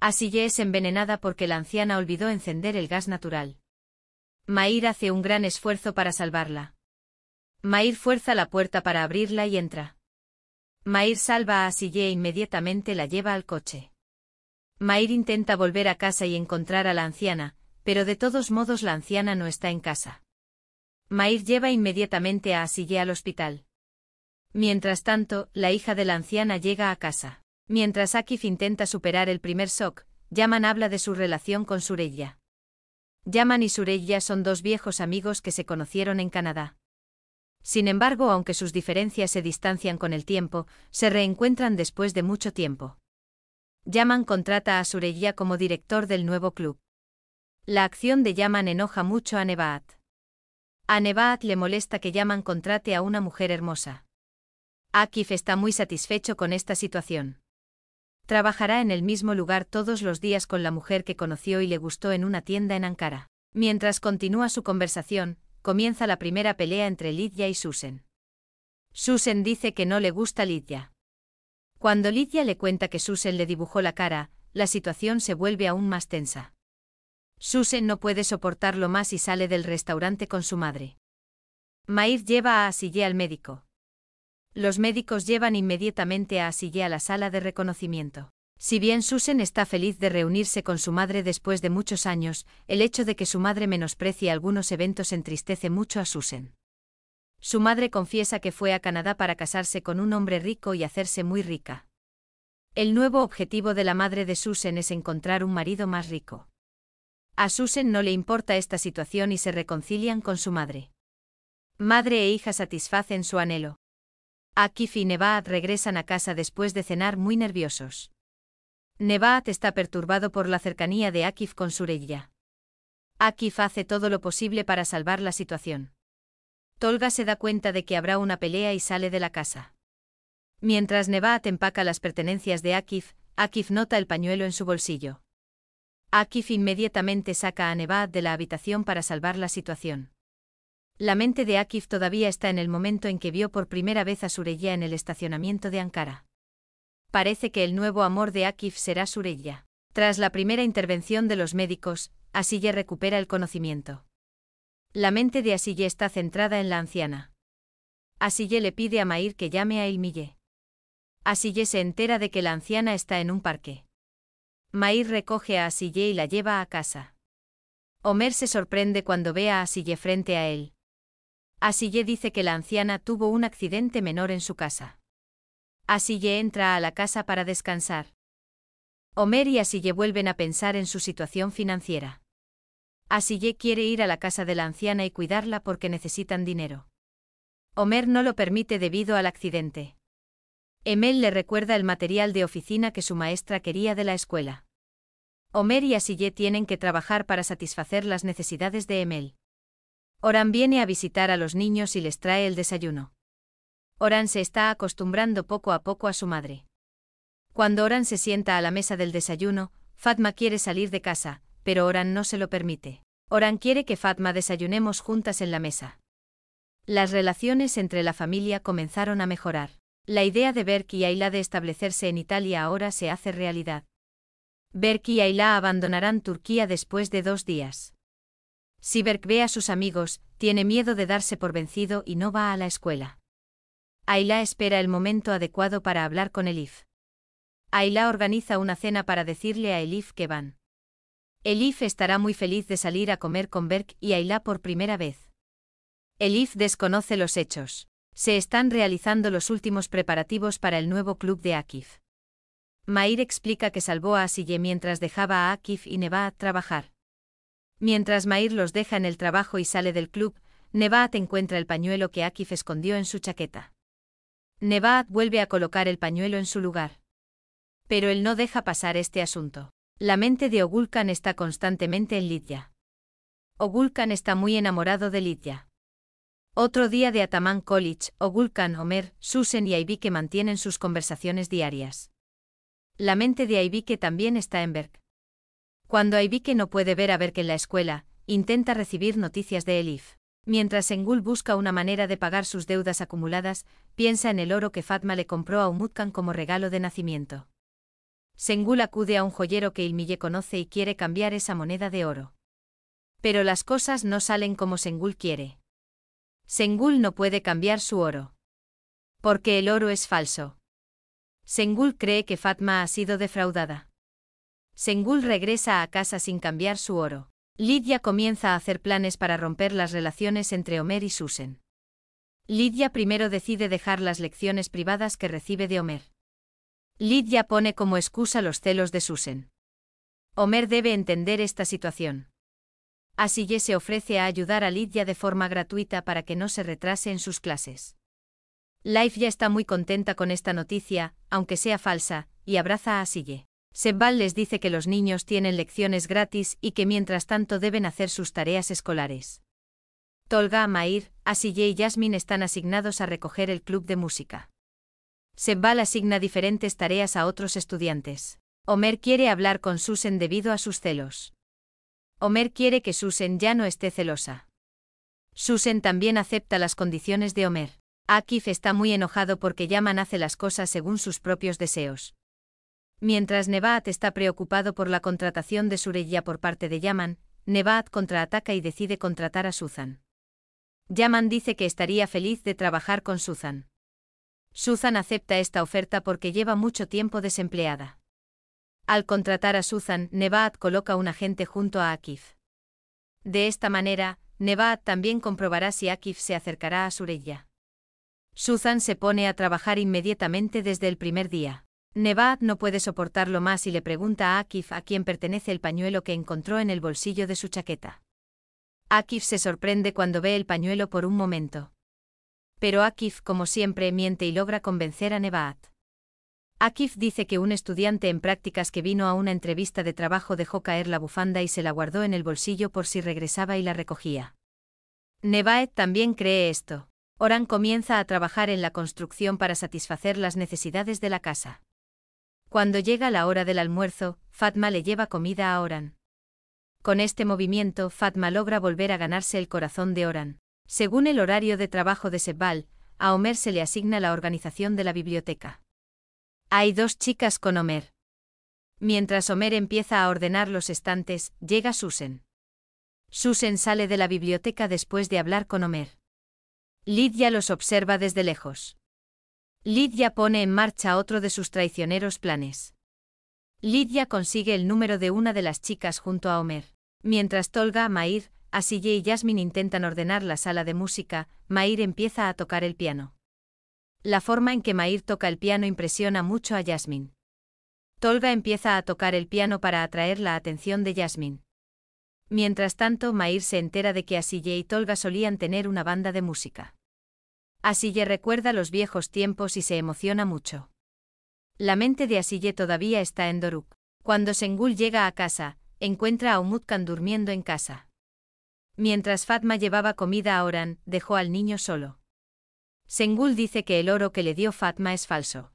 Así es envenenada porque la anciana olvidó encender el gas natural. Mair hace un gran esfuerzo para salvarla. Mair fuerza la puerta para abrirla y entra. Mair salva a Asiye e inmediatamente la lleva al coche. Mair intenta volver a casa y encontrar a la anciana, pero de todos modos la anciana no está en casa. Mair lleva inmediatamente a Asiye al hospital. Mientras tanto, la hija de la anciana llega a casa. Mientras Akif intenta superar el primer shock, Yaman habla de su relación con Sureya. Yaman y Sureya son dos viejos amigos que se conocieron en Canadá. Sin embargo, aunque sus diferencias se distancian con el tiempo, se reencuentran después de mucho tiempo. Yaman contrata a Sureya como director del nuevo club. La acción de Yaman enoja mucho a Nebaat. A Nebaat le molesta que Yaman contrate a una mujer hermosa. Akif está muy satisfecho con esta situación. Trabajará en el mismo lugar todos los días con la mujer que conoció y le gustó en una tienda en Ankara. Mientras continúa su conversación, comienza la primera pelea entre Lidia y Susen. Susen dice que no le gusta Lidia. Cuando Lidia le cuenta que Susan le dibujó la cara, la situación se vuelve aún más tensa. Susen no puede soportarlo más y sale del restaurante con su madre. Maid lleva a Asille al médico los médicos llevan inmediatamente a Asiye a la sala de reconocimiento. Si bien Susan está feliz de reunirse con su madre después de muchos años, el hecho de que su madre menosprecie algunos eventos entristece mucho a Susan. Su madre confiesa que fue a Canadá para casarse con un hombre rico y hacerse muy rica. El nuevo objetivo de la madre de Susan es encontrar un marido más rico. A Susan no le importa esta situación y se reconcilian con su madre. Madre e hija satisfacen su anhelo. Akif y Nebat regresan a casa después de cenar muy nerviosos. Nebat está perturbado por la cercanía de Akif con Surella. Akif hace todo lo posible para salvar la situación. Tolga se da cuenta de que habrá una pelea y sale de la casa. Mientras Nebat empaca las pertenencias de Akif, Akif nota el pañuelo en su bolsillo. Akif inmediatamente saca a Nebat de la habitación para salvar la situación. La mente de Akif todavía está en el momento en que vio por primera vez a Sureya en el estacionamiento de Ankara. Parece que el nuevo amor de Akif será Sureya. Tras la primera intervención de los médicos, Asiye recupera el conocimiento. La mente de Asiye está centrada en la anciana. Asiye le pide a Mair que llame a Ilmille. Asille se entera de que la anciana está en un parque. Mair recoge a Asiye y la lleva a casa. Omer se sorprende cuando ve a Asiye frente a él, Asiye dice que la anciana tuvo un accidente menor en su casa. Asiye entra a la casa para descansar. Homer y Asille vuelven a pensar en su situación financiera. Asiye quiere ir a la casa de la anciana y cuidarla porque necesitan dinero. Homer no lo permite debido al accidente. Emel le recuerda el material de oficina que su maestra quería de la escuela. Homer y Asiye tienen que trabajar para satisfacer las necesidades de Emel. Oran viene a visitar a los niños y les trae el desayuno. Oran se está acostumbrando poco a poco a su madre. Cuando Oran se sienta a la mesa del desayuno, Fatma quiere salir de casa, pero Oran no se lo permite. Oran quiere que Fatma desayunemos juntas en la mesa. Las relaciones entre la familia comenzaron a mejorar. La idea de Berk y Ayla de establecerse en Italia ahora se hace realidad. Berk y Ayla abandonarán Turquía después de dos días. Berk ve a sus amigos, tiene miedo de darse por vencido y no va a la escuela. Ayla espera el momento adecuado para hablar con Elif. Ayla organiza una cena para decirle a Elif que van. Elif estará muy feliz de salir a comer con Berk y Ayla por primera vez. Elif desconoce los hechos. Se están realizando los últimos preparativos para el nuevo club de Akif. Mair explica que salvó a Asiye mientras dejaba a Akif y Neva trabajar. Mientras Mair los deja en el trabajo y sale del club, Nevaat encuentra el pañuelo que Akif escondió en su chaqueta. Nevaat vuelve a colocar el pañuelo en su lugar. Pero él no deja pasar este asunto. La mente de Ogulkan está constantemente en Lidia. Ogulkan está muy enamorado de Lidia. Otro día de Ataman College, Ogulkan, Homer, Susan y Aibike mantienen sus conversaciones diarias. La mente de Aibike también está en Berg. Cuando Aibike no puede ver a Berk en la escuela, intenta recibir noticias de Elif. Mientras Sengul busca una manera de pagar sus deudas acumuladas, piensa en el oro que Fatma le compró a Umutkan como regalo de nacimiento. Sengul acude a un joyero que Ilmille conoce y quiere cambiar esa moneda de oro. Pero las cosas no salen como Sengul quiere. Sengul no puede cambiar su oro. Porque el oro es falso. Sengul cree que Fatma ha sido defraudada. Sengul regresa a casa sin cambiar su oro. Lidia comienza a hacer planes para romper las relaciones entre Homer y Susan. Lidia primero decide dejar las lecciones privadas que recibe de Homer. Lidia pone como excusa los celos de Susan. Homer debe entender esta situación. Así se ofrece a ayudar a Lidia de forma gratuita para que no se retrase en sus clases. Life ya está muy contenta con esta noticia, aunque sea falsa, y abraza a Asiye. Sebal les dice que los niños tienen lecciones gratis y que mientras tanto deben hacer sus tareas escolares. Tolga, Mair, Asiye y Yasmin están asignados a recoger el club de música. Sebal asigna diferentes tareas a otros estudiantes. Homer quiere hablar con Susan debido a sus celos. Homer quiere que Susan ya no esté celosa. Susan también acepta las condiciones de Homer. Akif está muy enojado porque Yaman hace las cosas según sus propios deseos. Mientras Nevat está preocupado por la contratación de Sureya por parte de Yaman, Nevat contraataca y decide contratar a Suzan. Yaman dice que estaría feliz de trabajar con Susan. Suzan acepta esta oferta porque lleva mucho tiempo desempleada. Al contratar a Susan, Nevat coloca un agente junto a Akif. De esta manera, Nevat también comprobará si Akif se acercará a Sureya. Suzan se pone a trabajar inmediatamente desde el primer día. Nevad no puede soportarlo más y le pregunta a Akif a quién pertenece el pañuelo que encontró en el bolsillo de su chaqueta. Akif se sorprende cuando ve el pañuelo por un momento. Pero Akif, como siempre, miente y logra convencer a Nevad. Akif dice que un estudiante en prácticas que vino a una entrevista de trabajo dejó caer la bufanda y se la guardó en el bolsillo por si regresaba y la recogía. Nevaed también cree esto. Oran comienza a trabajar en la construcción para satisfacer las necesidades de la casa. Cuando llega la hora del almuerzo, Fatma le lleva comida a Oran. Con este movimiento, Fatma logra volver a ganarse el corazón de Oran. Según el horario de trabajo de Sebal, a Homer se le asigna la organización de la biblioteca. Hay dos chicas con Homer. Mientras Homer empieza a ordenar los estantes, llega Susan. Susan sale de la biblioteca después de hablar con Homer. Lidia los observa desde lejos. Lidia pone en marcha otro de sus traicioneros planes. Lidia consigue el número de una de las chicas junto a Homer. Mientras Tolga, Mair, Asiye y Jasmine intentan ordenar la sala de música, Mair empieza a tocar el piano. La forma en que Mair toca el piano impresiona mucho a Jasmine. Tolga empieza a tocar el piano para atraer la atención de Yasmin. Mientras tanto, Mair se entera de que Asille y Tolga solían tener una banda de música. Asille recuerda los viejos tiempos y se emociona mucho. La mente de Asille todavía está en Doruk. Cuando Sengul llega a casa, encuentra a Umutkan durmiendo en casa. Mientras Fatma llevaba comida a Oran, dejó al niño solo. Sengul dice que el oro que le dio Fatma es falso.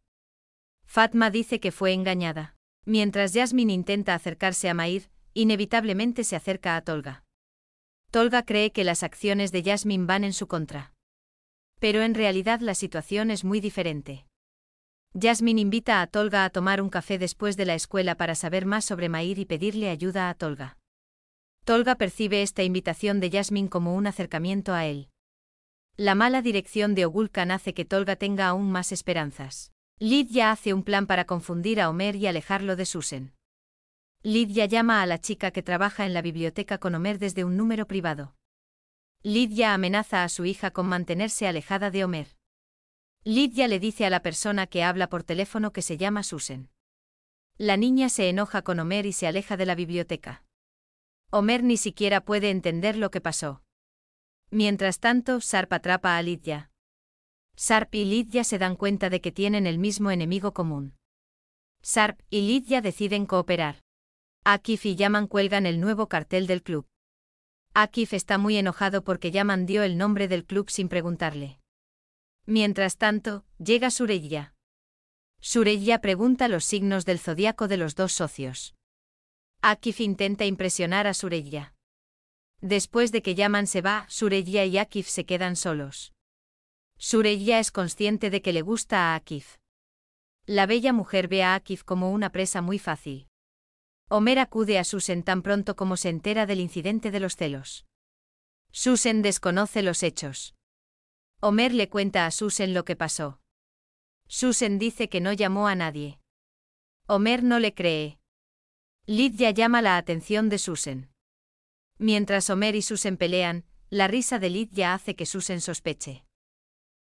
Fatma dice que fue engañada. Mientras Yasmin intenta acercarse a Mair, inevitablemente se acerca a Tolga. Tolga cree que las acciones de Yasmin van en su contra pero en realidad la situación es muy diferente. Jasmine invita a Tolga a tomar un café después de la escuela para saber más sobre Mair y pedirle ayuda a Tolga. Tolga percibe esta invitación de Jasmine como un acercamiento a él. La mala dirección de Ogulcan hace que Tolga tenga aún más esperanzas. Lidia hace un plan para confundir a Homer y alejarlo de Susen. Lidia llama a la chica que trabaja en la biblioteca con Homer desde un número privado. Lidia amenaza a su hija con mantenerse alejada de Homer. Lidia le dice a la persona que habla por teléfono que se llama Susan. La niña se enoja con Homer y se aleja de la biblioteca. Homer ni siquiera puede entender lo que pasó. Mientras tanto, Sarp atrapa a Lidia. Sarp y Lidia se dan cuenta de que tienen el mismo enemigo común. Sarp y Lidia deciden cooperar. Akif y Yaman cuelgan el nuevo cartel del club. Akif está muy enojado porque Yaman dio el nombre del club sin preguntarle. Mientras tanto, llega Sureya. Sureya pregunta los signos del zodiaco de los dos socios. Akif intenta impresionar a Sureya. Después de que Yaman se va, Sureya y Akif se quedan solos. Sureya es consciente de que le gusta a Akif. La bella mujer ve a Akif como una presa muy fácil. Homer acude a Susen tan pronto como se entera del incidente de los celos. Susen desconoce los hechos. Homer le cuenta a Susen lo que pasó. Susen dice que no llamó a nadie. Homer no le cree. Lidia llama la atención de Susen. Mientras Homer y Susen pelean, la risa de Lidia hace que Susen sospeche.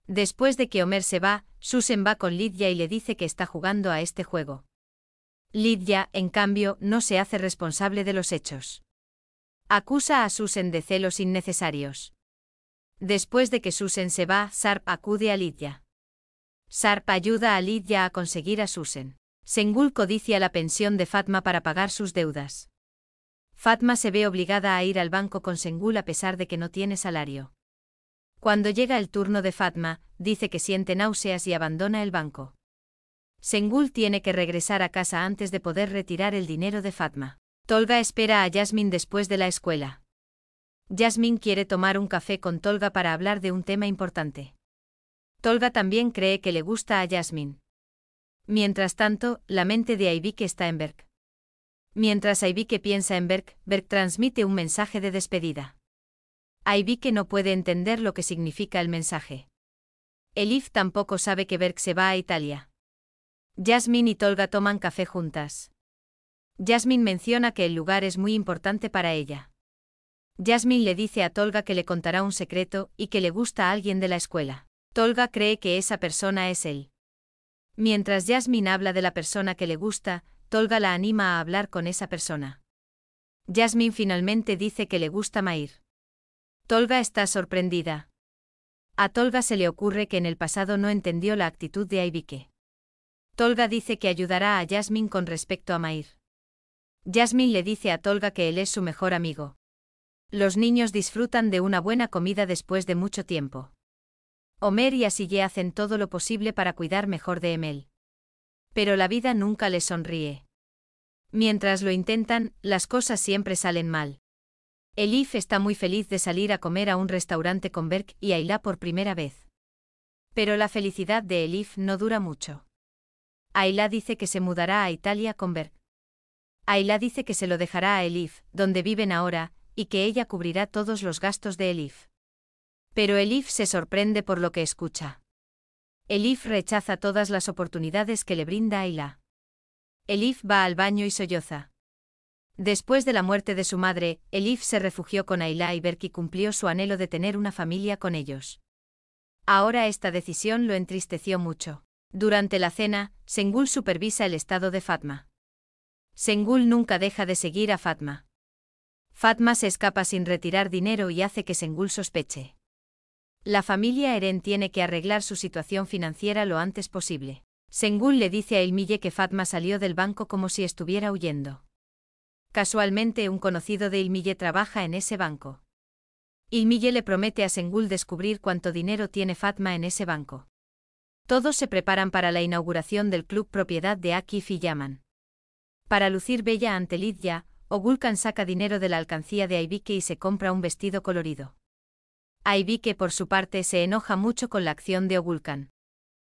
Después de que Homer se va, Susen va con Lidia y le dice que está jugando a este juego. Lidia, en cambio, no se hace responsable de los hechos. Acusa a Susan de celos innecesarios. Después de que Susan se va, Sarp acude a Lidia. Sarp ayuda a Lidia a conseguir a Susen. Sengul codicia la pensión de Fatma para pagar sus deudas. Fatma se ve obligada a ir al banco con Sengul a pesar de que no tiene salario. Cuando llega el turno de Fatma, dice que siente náuseas y abandona el banco. Sengul tiene que regresar a casa antes de poder retirar el dinero de Fatma. Tolga espera a Yasmin después de la escuela. Yasmin quiere tomar un café con Tolga para hablar de un tema importante. Tolga también cree que le gusta a Yasmin. Mientras tanto, la mente de Ibique está en Berg. Mientras Ibique piensa en Berg, Berg transmite un mensaje de despedida. Aivike no puede entender lo que significa el mensaje. Elif tampoco sabe que Berg se va a Italia. Jasmine y Tolga toman café juntas. Jasmine menciona que el lugar es muy importante para ella. Jasmine le dice a Tolga que le contará un secreto y que le gusta a alguien de la escuela. Tolga cree que esa persona es él. Mientras Jasmine habla de la persona que le gusta, Tolga la anima a hablar con esa persona. Jasmine finalmente dice que le gusta Mair. Tolga está sorprendida. A Tolga se le ocurre que en el pasado no entendió la actitud de Aibike. Tolga dice que ayudará a Yasmin con respecto a Mair. Yasmin le dice a Tolga que él es su mejor amigo. Los niños disfrutan de una buena comida después de mucho tiempo. Homer y Asiye hacen todo lo posible para cuidar mejor de Emel. Pero la vida nunca les sonríe. Mientras lo intentan, las cosas siempre salen mal. Elif está muy feliz de salir a comer a un restaurante con Berk y Ayla por primera vez. Pero la felicidad de Elif no dura mucho. Ayla dice que se mudará a Italia con Berk. Ayla dice que se lo dejará a Elif, donde viven ahora, y que ella cubrirá todos los gastos de Elif. Pero Elif se sorprende por lo que escucha. Elif rechaza todas las oportunidades que le brinda Ayla. Elif va al baño y solloza. Después de la muerte de su madre, Elif se refugió con Ayla y y cumplió su anhelo de tener una familia con ellos. Ahora esta decisión lo entristeció mucho. Durante la cena, Sengul supervisa el estado de Fatma. Sengul nunca deja de seguir a Fatma. Fatma se escapa sin retirar dinero y hace que Sengul sospeche. La familia Eren tiene que arreglar su situación financiera lo antes posible. Sengul le dice a Ilmille que Fatma salió del banco como si estuviera huyendo. Casualmente un conocido de Ilmille trabaja en ese banco. Ilmille le promete a Sengul descubrir cuánto dinero tiene Fatma en ese banco. Todos se preparan para la inauguración del club propiedad de Akif y Yaman. Para lucir bella ante Lidia, Ogulcan saca dinero de la alcancía de Aibike y se compra un vestido colorido. Aibike por su parte se enoja mucho con la acción de Ogulcan.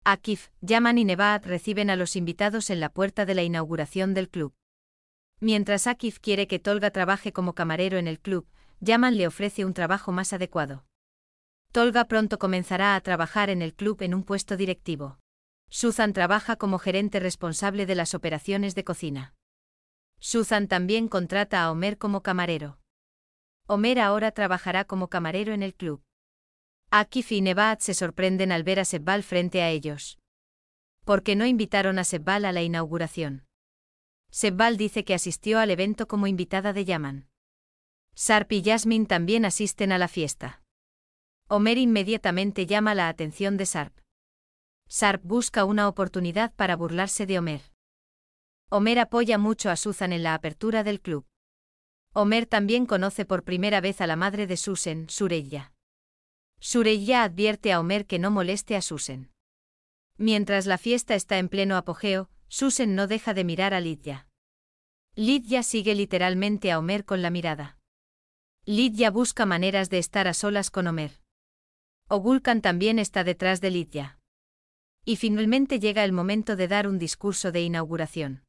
Akif, Yaman y Nevad reciben a los invitados en la puerta de la inauguración del club. Mientras Akif quiere que Tolga trabaje como camarero en el club, Yaman le ofrece un trabajo más adecuado. Tolga pronto comenzará a trabajar en el club en un puesto directivo. Suzan trabaja como gerente responsable de las operaciones de cocina. Suzan también contrata a Homer como camarero. Homer ahora trabajará como camarero en el club. Akif y Nebat se sorprenden al ver a Sebal frente a ellos. Porque no invitaron a Sebal a la inauguración. Sebal dice que asistió al evento como invitada de Yaman. Sarp y Yasmin también asisten a la fiesta. Homer inmediatamente llama la atención de Sarp. Sarp busca una oportunidad para burlarse de Homer. Homer apoya mucho a Susan en la apertura del club. Homer también conoce por primera vez a la madre de Susan, Sureya. Sureya advierte a Homer que no moleste a Susan. Mientras la fiesta está en pleno apogeo, Susan no deja de mirar a Lidia. Lydia sigue literalmente a Homer con la mirada. Lydia busca maneras de estar a solas con Homer. Ogulkan también está detrás de Lidia. Y finalmente llega el momento de dar un discurso de inauguración.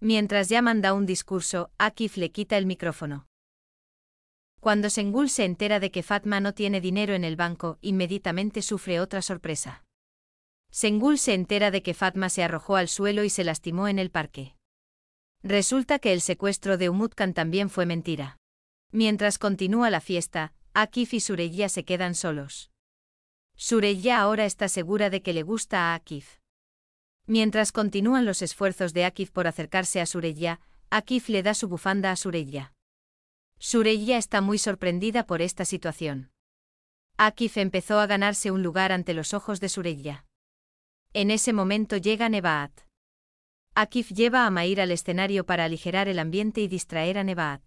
Mientras ya da un discurso, Akif le quita el micrófono. Cuando Sengul se entera de que Fatma no tiene dinero en el banco, inmediatamente sufre otra sorpresa. Sengul se entera de que Fatma se arrojó al suelo y se lastimó en el parque. Resulta que el secuestro de Umutkan también fue mentira. Mientras continúa la fiesta, Akif y Sureya se quedan solos. Sureya ahora está segura de que le gusta a Akif. Mientras continúan los esfuerzos de Akif por acercarse a Sureya, Akif le da su bufanda a Sureya. Sureya está muy sorprendida por esta situación. Akif empezó a ganarse un lugar ante los ojos de Sureya. En ese momento llega Nebaat. Akif lleva a Mair al escenario para aligerar el ambiente y distraer a Nebaat.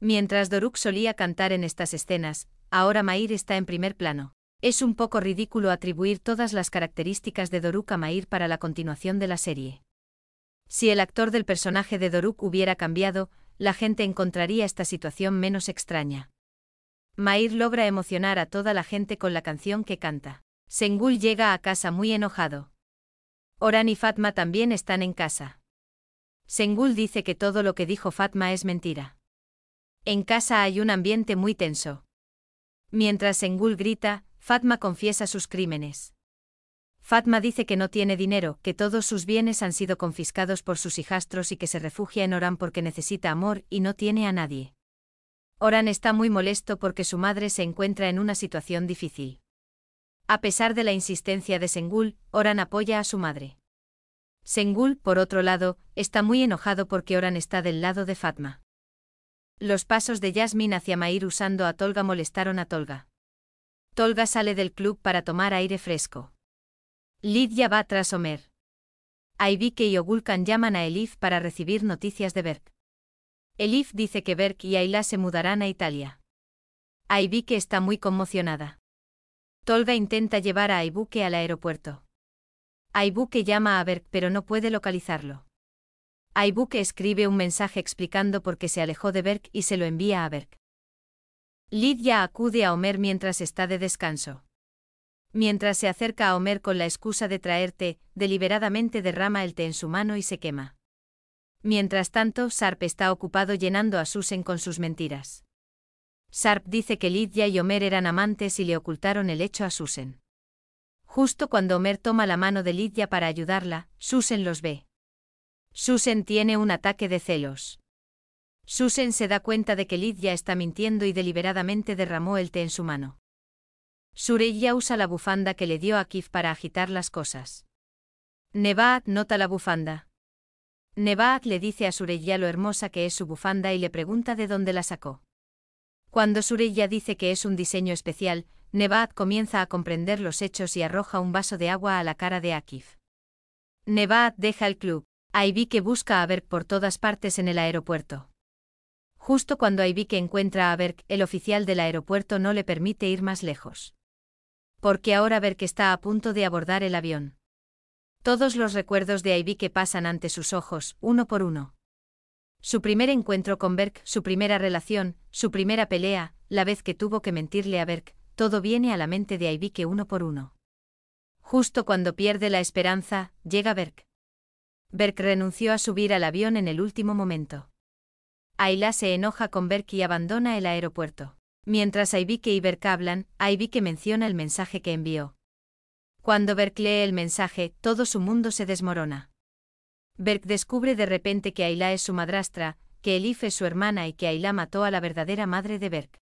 Mientras Doruk solía cantar en estas escenas, ahora Mair está en primer plano. Es un poco ridículo atribuir todas las características de Doruk a Mair para la continuación de la serie. Si el actor del personaje de Doruk hubiera cambiado, la gente encontraría esta situación menos extraña. Mair logra emocionar a toda la gente con la canción que canta. Sengul llega a casa muy enojado. Oran y Fatma también están en casa. Sengul dice que todo lo que dijo Fatma es mentira. En casa hay un ambiente muy tenso. Mientras Sengul grita, Fatma confiesa sus crímenes. Fatma dice que no tiene dinero, que todos sus bienes han sido confiscados por sus hijastros y que se refugia en Orán porque necesita amor y no tiene a nadie. Oran está muy molesto porque su madre se encuentra en una situación difícil. A pesar de la insistencia de Sengul, Oran apoya a su madre. Sengul, por otro lado, está muy enojado porque Oran está del lado de Fatma. Los pasos de Yasmin hacia Mair usando a Tolga molestaron a Tolga. Tolga sale del club para tomar aire fresco. Lidia va tras Omer. Aibike y Ogulkan llaman a Elif para recibir noticias de Berk. Elif dice que Berk y Ayla se mudarán a Italia. Aibike está muy conmocionada. Tolga intenta llevar a Aibuke al aeropuerto. Aibuke llama a Berk pero no puede localizarlo. Aibuke escribe un mensaje explicando por qué se alejó de Berk y se lo envía a Berk. Lidia acude a Homer mientras está de descanso. Mientras se acerca a Homer con la excusa de traerte, deliberadamente derrama el té en su mano y se quema. Mientras tanto, Sarp está ocupado llenando a Susen con sus mentiras. Sarp dice que Lidia y Homer eran amantes y le ocultaron el hecho a Susen. Justo cuando Homer toma la mano de Lidia para ayudarla, Susen los ve. Susan tiene un ataque de celos. Susen se da cuenta de que Lidia está mintiendo y deliberadamente derramó el té en su mano. Surella usa la bufanda que le dio Akif para agitar las cosas. Nevat nota la bufanda. Nevat le dice a Surella lo hermosa que es su bufanda y le pregunta de dónde la sacó. Cuando Surella dice que es un diseño especial, Nevad comienza a comprender los hechos y arroja un vaso de agua a la cara de Akif. Nevat deja el club. Ivy que busca a Berk por todas partes en el aeropuerto. Justo cuando que encuentra a Berk, el oficial del aeropuerto no le permite ir más lejos. Porque ahora Berk está a punto de abordar el avión. Todos los recuerdos de que pasan ante sus ojos, uno por uno. Su primer encuentro con Berk, su primera relación, su primera pelea, la vez que tuvo que mentirle a Berk, todo viene a la mente de que uno por uno. Justo cuando pierde la esperanza, llega Berk. Berk renunció a subir al avión en el último momento. Ayla se enoja con Berk y abandona el aeropuerto. Mientras Aybike y Berk hablan, Aybike menciona el mensaje que envió. Cuando Berk lee el mensaje, todo su mundo se desmorona. Berk descubre de repente que Ayla es su madrastra, que Elif es su hermana y que Ayla mató a la verdadera madre de Berk.